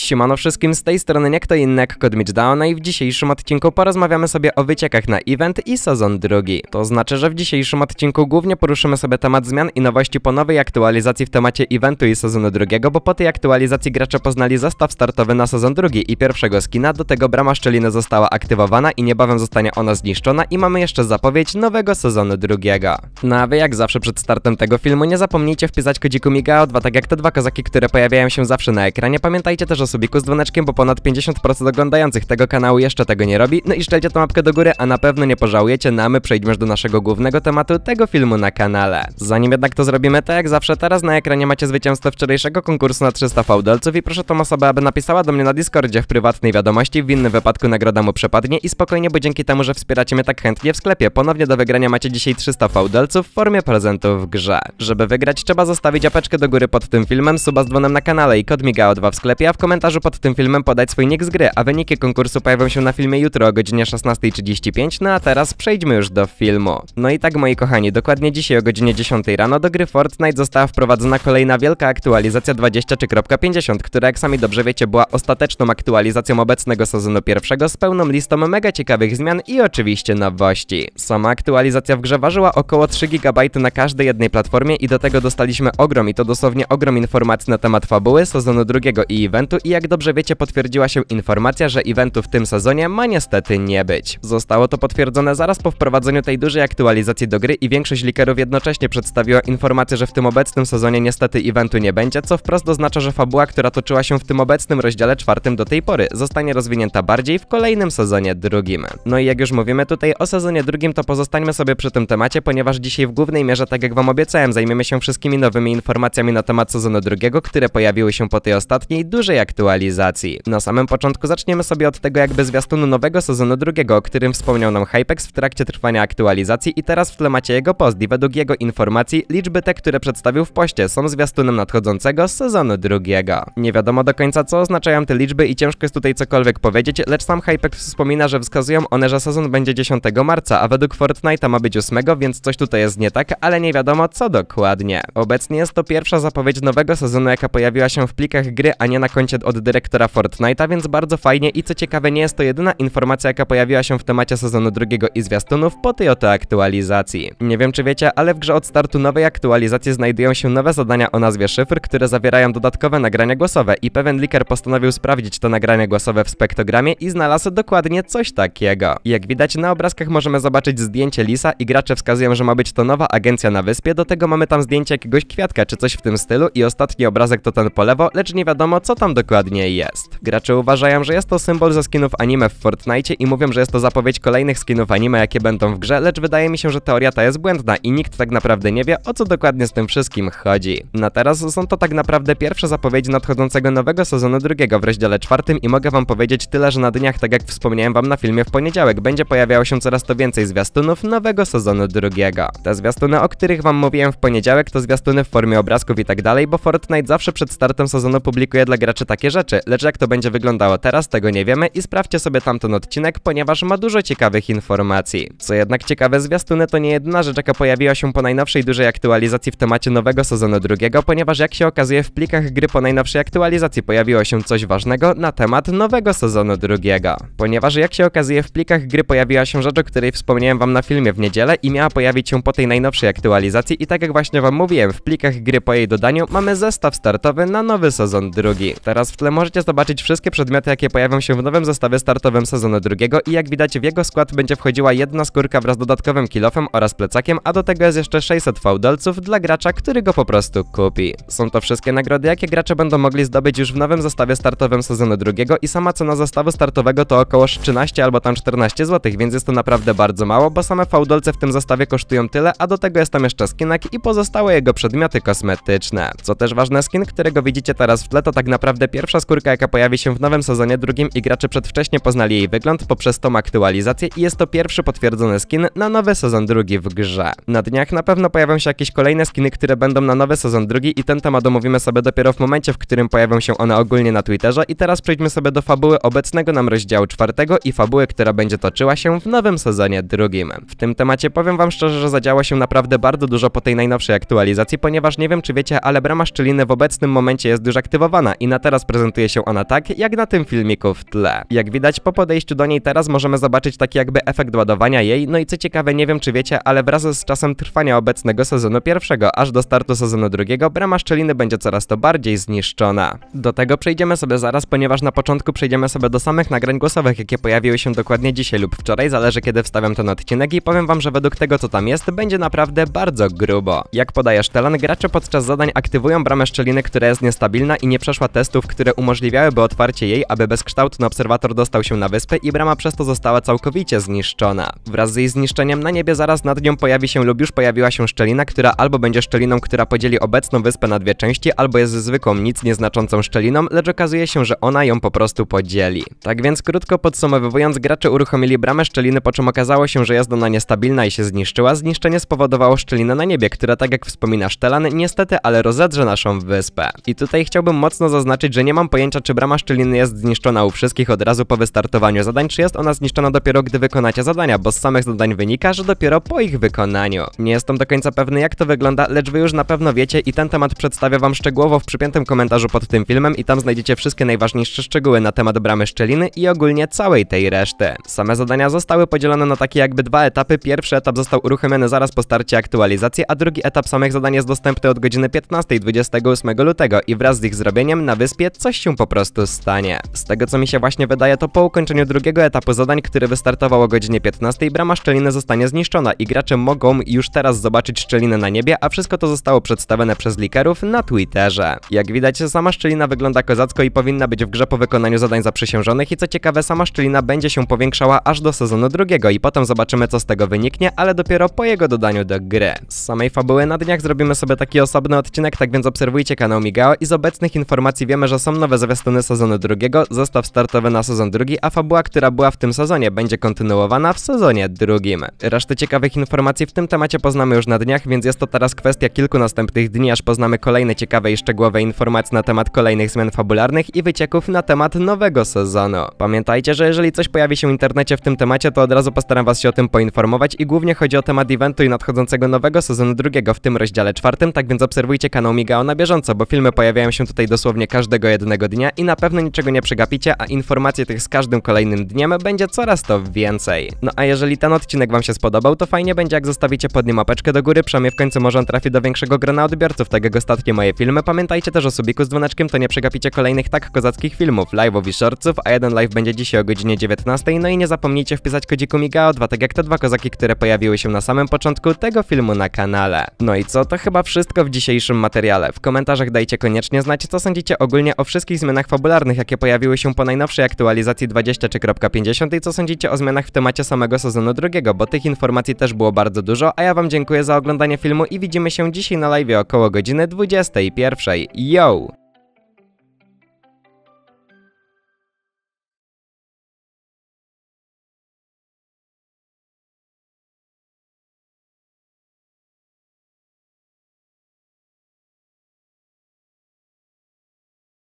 Siemano wszystkim, z tej strony nie kto inny jak Kodmicz Down no i w dzisiejszym odcinku porozmawiamy sobie o wyciekach na event i sezon drugi. To znaczy, że w dzisiejszym odcinku głównie poruszymy sobie temat zmian i nowości po nowej aktualizacji w temacie eventu i sezonu drugiego, bo po tej aktualizacji gracze poznali zestaw startowy na sezon drugi i pierwszego skina, do tego brama szczeliny została aktywowana i niebawem zostanie ona zniszczona i mamy jeszcze zapowiedź nowego sezonu drugiego. No a wy jak zawsze przed startem tego filmu nie zapomnijcie wpisać kodziku Migao 2, tak jak te dwa kozaki, które pojawiają się zawsze na ekranie, pamiętajcie też o subiku z dzwoneczkiem, bo ponad 50% oglądających tego kanału jeszcze tego nie robi. No i szczelcie tą łapkę do góry, a na pewno nie pożałujecie, no a my przejdźmy już do naszego głównego tematu tego filmu na kanale. Zanim jednak to zrobimy, to jak zawsze teraz na ekranie macie zwycięzcę wczorajszego konkursu na 300 fałdelców i proszę tą osobę, aby napisała do mnie na Discordzie w prywatnej wiadomości, w innym wypadku nagroda mu przepadnie i spokojnie, bo dzięki temu, że wspieracie mnie tak chętnie w sklepie, ponownie do wygrania macie dzisiaj 300 fałdelców w formie prezentów w grze. Żeby wygrać, trzeba zostawić apeczkę do góry pod tym filmem, suba z dzwonem na kanale i kod 2 w sklepie, a w komentarzu pod tym filmem podać swój nick z gry, a wyniki konkursu pojawią się na filmie jutro o godzinie 16.35, no a teraz przejdźmy już do filmu. No i tak moi kochani, dokładnie dzisiaj o godzinie 10 rano do gry Fortnite została wprowadzona kolejna wielka aktualizacja 23.50, która jak sami dobrze wiecie była ostateczną aktualizacją obecnego sezonu pierwszego z pełną listą mega ciekawych zmian i oczywiście nowości. Sama aktualizacja w grze ważyła około 3 GB na każdej jednej platformie i do tego dostaliśmy ogrom i to dosłownie ogrom informacji na temat fabuły, sezonu drugiego i eventu i jak dobrze wiecie potwierdziła się informacja, że eventu w tym sezonie ma niestety nie być. Zostało to potwierdzone zaraz po wprowadzeniu tej dużej aktualizacji do gry i większość likerów jednocześnie przedstawiła informację, że w tym obecnym sezonie niestety eventu nie będzie, co wprost oznacza, że fabuła, która toczyła się w tym obecnym rozdziale czwartym do tej pory, zostanie rozwinięta bardziej w kolejnym sezonie drugim. No i jak już mówimy tutaj o sezonie drugim, to pozostańmy sobie przy tym temacie, ponieważ dzisiaj w głównej mierze, tak jak wam obiecałem, zajmiemy się wszystkimi nowymi informacjami na temat sezonu drugiego, które pojawiły się po tej ostatniej dużej aktualizacji aktualizacji. Na samym początku zaczniemy sobie od tego jakby zwiastunu nowego sezonu drugiego, o którym wspomniał nam Hypex w trakcie trwania aktualizacji i teraz w tle macie jego post i według jego informacji liczby te, które przedstawił w poście są zwiastunem nadchodzącego sezonu drugiego. Nie wiadomo do końca co oznaczają te liczby i ciężko jest tutaj cokolwiek powiedzieć, lecz sam Hypex wspomina, że wskazują one, że sezon będzie 10 marca, a według Fortnite'a ma być 8, więc coś tutaj jest nie tak, ale nie wiadomo co dokładnie. Obecnie jest to pierwsza zapowiedź nowego sezonu, jaka pojawiła się w plikach gry, a nie na koncie od dyrektora Fortnite'a, więc bardzo fajnie i co ciekawe nie jest to jedyna informacja, jaka pojawiła się w temacie sezonu drugiego i zwiastunów po tej oto aktualizacji. Nie wiem czy wiecie, ale w grze od startu nowej aktualizacji znajdują się nowe zadania o nazwie szyfr, które zawierają dodatkowe nagrania głosowe i pewien liker postanowił sprawdzić to nagranie głosowe w spektogramie i znalazł dokładnie coś takiego. Jak widać na obrazkach możemy zobaczyć zdjęcie lisa i gracze wskazują, że ma być to nowa agencja na wyspie, do tego mamy tam zdjęcie jakiegoś kwiatka czy coś w tym stylu i ostatni obrazek to ten po lewo, lecz nie wiadomo co tam dokładnie dokładnie jest. Gracze uważają, że jest to symbol ze skinów anime w Fortnite i mówią, że jest to zapowiedź kolejnych skinów anime, jakie będą w grze, lecz wydaje mi się, że teoria ta jest błędna i nikt tak naprawdę nie wie, o co dokładnie z tym wszystkim chodzi. Na teraz są to tak naprawdę pierwsze zapowiedzi nadchodzącego nowego sezonu drugiego w rozdziale czwartym i mogę wam powiedzieć tyle, że na dniach, tak jak wspomniałem wam na filmie w poniedziałek, będzie pojawiało się coraz to więcej zwiastunów nowego sezonu drugiego. Te zwiastuny, o których wam mówiłem w poniedziałek, to zwiastuny w formie obrazków i tak dalej, bo Fortnite zawsze przed startem sezonu publikuje dla graczy takie takie rzeczy, lecz jak to będzie wyglądało teraz, tego nie wiemy i sprawdźcie sobie tamten odcinek, ponieważ ma dużo ciekawych informacji. Co jednak ciekawe, zwiastuny to nie jedyna rzecz, jaka pojawiła się po najnowszej dużej aktualizacji w temacie nowego sezonu drugiego, ponieważ jak się okazuje w plikach gry po najnowszej aktualizacji pojawiło się coś ważnego na temat nowego sezonu drugiego. Ponieważ jak się okazuje w plikach gry pojawiła się rzecz, o której wspomniałem wam na filmie w niedzielę i miała pojawić się po tej najnowszej aktualizacji i tak jak właśnie wam mówiłem, w plikach gry po jej dodaniu mamy zestaw startowy na nowy sezon drugi. Teraz Teraz w tle możecie zobaczyć wszystkie przedmioty, jakie pojawią się w nowym zestawie startowym sezonu drugiego i jak widać w jego skład będzie wchodziła jedna skórka wraz z dodatkowym kilofem oraz plecakiem, a do tego jest jeszcze 600 fałdolców dla gracza, który go po prostu kupi. Są to wszystkie nagrody, jakie gracze będą mogli zdobyć już w nowym zestawie startowym sezonu drugiego i sama cena zestawu startowego to około 13 albo tam 14 zł, więc jest to naprawdę bardzo mało, bo same fałdolce w tym zestawie kosztują tyle, a do tego jest tam jeszcze skinek i pozostałe jego przedmioty kosmetyczne. Co też ważne, skin, którego widzicie teraz w tle to tak naprawdę Pierwsza skórka, jaka pojawi się w nowym sezonie drugim i gracze przedwcześnie poznali jej wygląd poprzez tą aktualizację i jest to pierwszy potwierdzony skin na nowy sezon drugi w grze. Na dniach na pewno pojawią się jakieś kolejne skiny, które będą na nowy sezon drugi i ten temat omówimy sobie dopiero w momencie, w którym pojawią się one ogólnie na Twitterze i teraz przejdźmy sobie do fabuły obecnego nam rozdziału czwartego i fabuły, która będzie toczyła się w nowym sezonie drugim. W tym temacie powiem wam szczerze, że zadziało się naprawdę bardzo dużo po tej najnowszej aktualizacji, ponieważ nie wiem czy wiecie, ale brama szczeliny w obecnym momencie jest już aktywowana i na teraz prezentuje się ona tak, jak na tym filmiku w tle. Jak widać, po podejściu do niej teraz możemy zobaczyć taki jakby efekt ładowania jej, no i co ciekawe, nie wiem czy wiecie, ale wraz z czasem trwania obecnego sezonu pierwszego, aż do startu sezonu drugiego, brama szczeliny będzie coraz to bardziej zniszczona. Do tego przejdziemy sobie zaraz, ponieważ na początku przejdziemy sobie do samych nagrań głosowych, jakie pojawiły się dokładnie dzisiaj lub wczoraj, zależy kiedy wstawiam ten odcinek i powiem wam, że według tego co tam jest, będzie naprawdę bardzo grubo. Jak podaje Sztelan, gracze podczas zadań aktywują bramę szczeliny, która jest niestabilna i nie przeszła testów które umożliwiałyby otwarcie jej, aby bezkształtny obserwator dostał się na wyspę i brama przez to została całkowicie zniszczona. Wraz z jej zniszczeniem na niebie zaraz nad nią pojawi się lub już pojawiła się szczelina, która albo będzie szczeliną, która podzieli obecną wyspę na dwie części, albo jest zwykłą nic nieznaczącą szczeliną, lecz okazuje się, że ona ją po prostu podzieli. Tak więc krótko podsumowując, gracze uruchomili bramę szczeliny, po czym okazało się, że jest ona niestabilna i się zniszczyła. Zniszczenie spowodowało szczelinę na niebie, która tak jak wspomina Sztelan, niestety ale rozedrze naszą wyspę. I tutaj chciałbym mocno zaznaczyć, że nie mam pojęcia, czy brama szczeliny jest zniszczona u wszystkich od razu po wystartowaniu zadań, czy jest ona zniszczona dopiero gdy wykonacie zadania, bo z samych zadań wynika, że dopiero po ich wykonaniu. Nie jestem do końca pewny, jak to wygląda, lecz wy już na pewno wiecie i ten temat przedstawię wam szczegółowo w przypiętym komentarzu pod tym filmem i tam znajdziecie wszystkie najważniejsze szczegóły na temat bramy szczeliny i ogólnie całej tej reszty. Same zadania zostały podzielone na takie jakby dwa etapy. Pierwszy etap został uruchomiony zaraz po starcie aktualizacji, a drugi etap samych zadań jest dostępny od godziny 15.28 lutego i wraz z ich zrobieniem na wyspie coś się po prostu stanie. Z tego co mi się właśnie wydaje to po ukończeniu drugiego etapu zadań, który wystartował o godzinie 15 brama szczeliny zostanie zniszczona i gracze mogą już teraz zobaczyć szczelinę na niebie, a wszystko to zostało przedstawione przez likerów na Twitterze. Jak widać sama szczelina wygląda kozacko i powinna być w grze po wykonaniu zadań zaprzysiężonych i co ciekawe sama szczelina będzie się powiększała aż do sezonu drugiego i potem zobaczymy co z tego wyniknie, ale dopiero po jego dodaniu do gry. Z samej fabuły na dniach zrobimy sobie taki osobny odcinek, tak więc obserwujcie kanał Migao i z obecnych informacji wiemy, że są nowe zwiastuny sezonu drugiego, zestaw startowy na sezon drugi, a fabuła, która była w tym sezonie, będzie kontynuowana w sezonie drugim. Resztę ciekawych informacji w tym temacie poznamy już na dniach, więc jest to teraz kwestia kilku następnych dni, aż poznamy kolejne ciekawe i szczegółowe informacje na temat kolejnych zmian fabularnych i wycieków na temat nowego sezonu. Pamiętajcie, że jeżeli coś pojawi się w internecie w tym temacie, to od razu postaram was się o tym poinformować i głównie chodzi o temat eventu i nadchodzącego nowego sezonu drugiego w tym rozdziale czwartym, tak więc obserwujcie kanał Migao na bieżąco, bo filmy pojawiają się tutaj dosłownie każdego każdego jednego dnia i na pewno niczego nie przegapicie, a informacji tych z każdym kolejnym dniem będzie coraz to więcej. No a jeżeli ten odcinek Wam się spodobał, to fajnie będzie jak zostawicie pod nim apeczkę do góry, przynajmniej w końcu może on trafi do większego grona odbiorców, tak jak ostatnie moje filmy. Pamiętajcie też o subiku z dzwoneczkiem, to nie przegapicie kolejnych tak kozackich filmów, live'ów i shortców, a jeden live będzie dzisiaj o godzinie 19, no i nie zapomnijcie wpisać kodziku Migao 2, tak jak te dwa kozaki, które pojawiły się na samym początku tego filmu na kanale. No i co, to chyba wszystko w dzisiejszym materiale. W komentarzach dajcie koniecznie znać, co sądzicie ogólnie o wszystkich zmianach fabularnych, jakie pojawiły się po najnowszej aktualizacji 20.50 i co sądzicie o zmianach w temacie samego sezonu drugiego, bo tych informacji też było bardzo dużo, a ja wam dziękuję za oglądanie filmu i widzimy się dzisiaj na live około godziny 21.00. Yo!